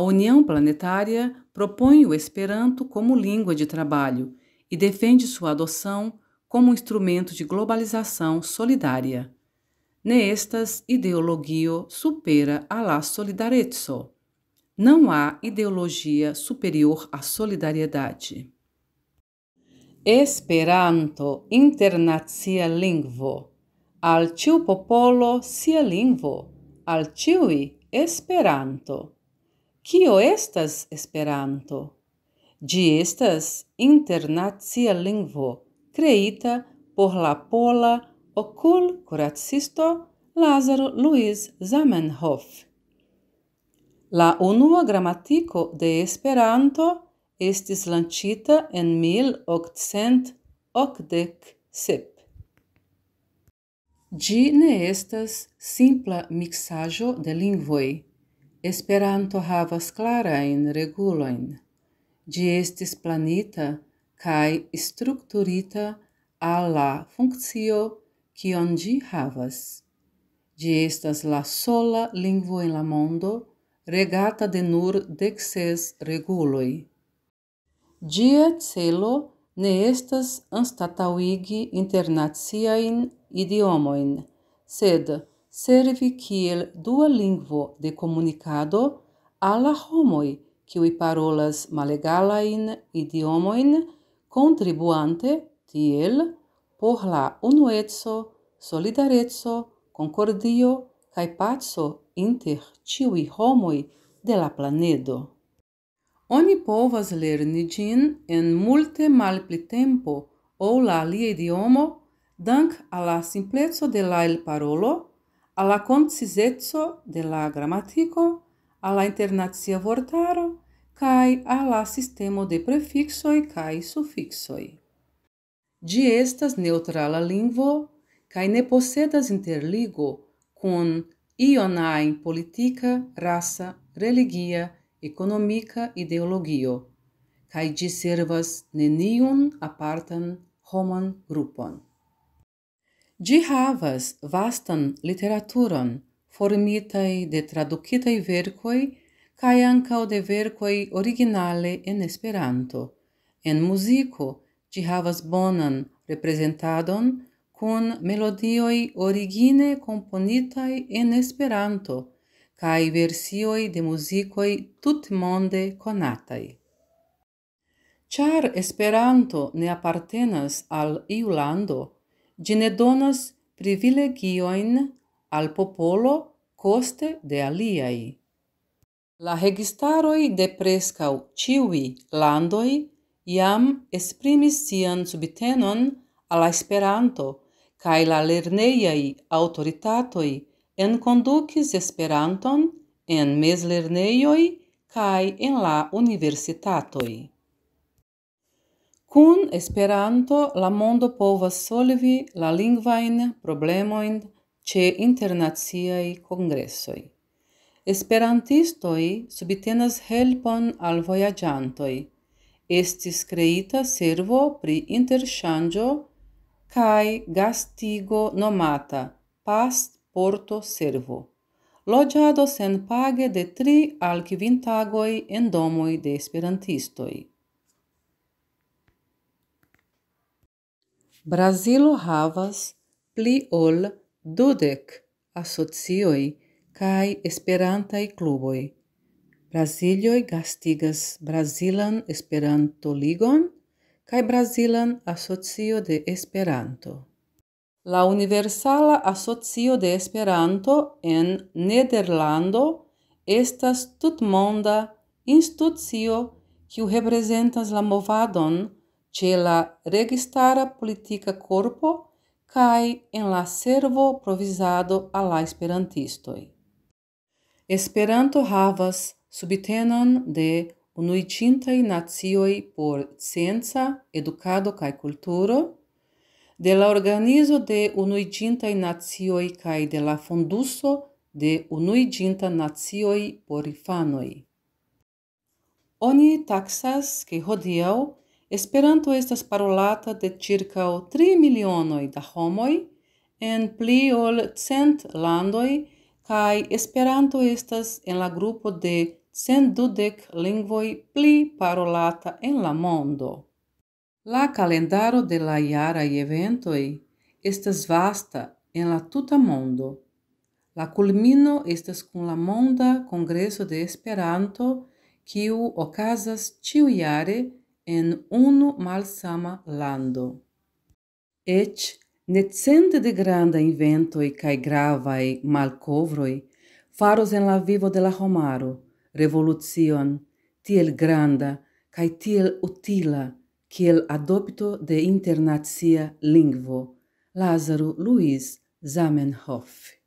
A União Planetária propõe o Esperanto como língua de trabalho e defende sua adoção como instrumento de globalização solidária. Nestas ideologio supera a la solidarezzo. Não há ideologia superior à solidariedade. Esperanto internacia lingvo. Al tio popolo sia lingvo, al ciui Esperanto. Kio estas Esperanto? Gi estas internacia lingvo creita por la pola ocul curatsisto LAZARO Luis Zamenhof. La unua grammatico de Esperanto estis lancita en 1887. Gi ne estas simpla mixajo de lingvoi. Esperanto havas clara in reguloin. Gi estis planita kai strukturita al la funkcio kion gi havas. Gi estas la sola lingvo en la mondo regata de nur dexes reguloi. Gia celo ne estas anstatauigi internaciain idiomoin, sed – servi kiel dua lingvo de komunikado al la homoj kiuj parolas malegalain idiomojn, kontribuante tiel por la unueco, solidareco, concordio kaj paco inter ĉiuj homoj de la planedo. Oni povas lerni gin en multe malpli tempo ou la alia idiomo, dank la simpleco de la il parolo, alla concisezzo della grammatico, alla internazia vortaro, cae alla sistemo de prefixoi cae suffixoi. Gi estas neutrala lingvo, cae ne posedas interligo con ionae politica, rasa, religia, economica ideologio, cae gi servas neniun apartan homan grupon. Gi havas vastan literaturon formitae de traducitae vercoi cae ancao de vercoi originale en esperanto. En musico gi havas bonan representadon cun melodioi origine componitai en esperanto cae versioi de musicoi tut monde conatai. Char esperanto ne appartenas al iulando, lando, gene donas privilegioin al popolo coste de aliai. La registaroi de prescau ciui landoi iam esprimis sian subitenon ala esperanto cae la lerneiai autoritatoi en conducis esperanton en mes lerneioi cae en la universitatoi. Cun esperanto la mondo povas solvi la lingvain problemoin ce internaziai congressoi. Esperantistoi subitenas helpon al vojaĝantoj. Estis creita servo pri interŝanĝo cae gastigo nomata past porto servo. Loĝado sen page de tri al tagoj en domoi de esperantistoi. Brasilo havas pli ol dudek asocioj kaj esperantaj kluboj. Brasilio gastigas Brazilan Esperanto Ligon kaj Brazilan Asocio de Esperanto. La Universala Asocio de Esperanto en Nederlando estas tutmonda institucio kiu reprezentas la movadon ce la registara politica corpo cae en la servo provisado a la esperantistoi. Esperanto havas subitenon de unuicintai nazioi por scienza, educado cae culturo, de la organizo de unuicintai nazioi cae de la fonduso de unuiginta nazioi por ifanoi. Oni taxas che hodiau – Esperanto estas parolata de circa 3 milionoj da homoj en pli ol 100 landoj kaj Esperanto estas en la grupo de 120 lingvoj pli parolata en la mondo. La kalendaro de la jara eventoi estas vasta en la tuta mondo. La culmino estas kun la monda kongreso de Esperanto kiu okazas ĉiujare en unu malsama lando. Ec, necente de granda inventoi cae gravae malcovroi, faros en la vivo de la homaro, revolucion, tiel granda, cae tiel utila, ciel adopto de internazia lingvo, Lazaro Luis Zamenhof.